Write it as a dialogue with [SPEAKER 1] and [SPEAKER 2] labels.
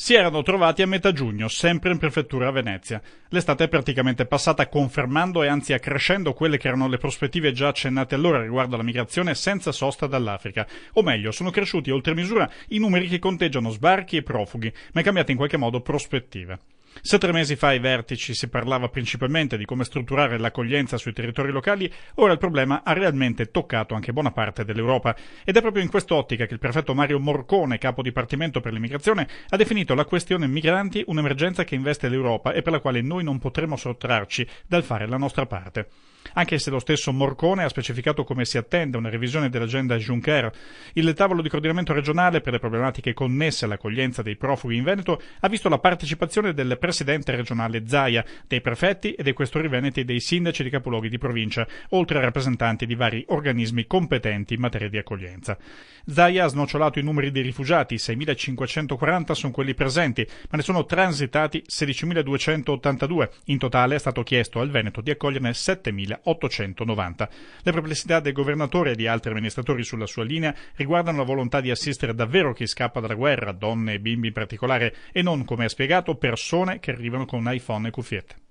[SPEAKER 1] si erano trovati a metà giugno, sempre in prefettura a Venezia. L'estate è praticamente passata confermando e anzi accrescendo quelle che erano le prospettive già accennate allora riguardo alla migrazione senza sosta dall'Africa. O meglio, sono cresciuti oltre misura i numeri che conteggiano sbarchi e profughi, ma è cambiata in qualche modo prospettiva. Se tre mesi fa ai vertici si parlava principalmente di come strutturare l'accoglienza sui territori locali, ora il problema ha realmente toccato anche buona parte dell'Europa. Ed è proprio in quest'ottica che il prefetto Mario Morcone, capo dipartimento per l'immigrazione, ha definito la questione migranti un'emergenza che investe l'Europa e per la quale noi non potremo sottrarci dal fare la nostra parte anche se lo stesso Morcone ha specificato come si attende una revisione dell'agenda Juncker. Il tavolo di coordinamento regionale per le problematiche connesse all'accoglienza dei profughi in Veneto ha visto la partecipazione del presidente regionale Zaia, dei prefetti e dei questori veneti e dei sindaci di capoluoghi di provincia, oltre a rappresentanti di vari organismi competenti in materia di accoglienza. Zaia ha snocciolato i numeri dei rifugiati, 6.540 sono quelli presenti, ma ne sono transitati 16.282. In totale è stato chiesto al Veneto di accoglierne 7.000. 1890. Le perplessità del governatore e di altri amministratori sulla sua linea riguardano la volontà di assistere davvero chi scappa dalla guerra, donne e bimbi in particolare, e non, come ha spiegato, persone che arrivano con iPhone e cuffiette.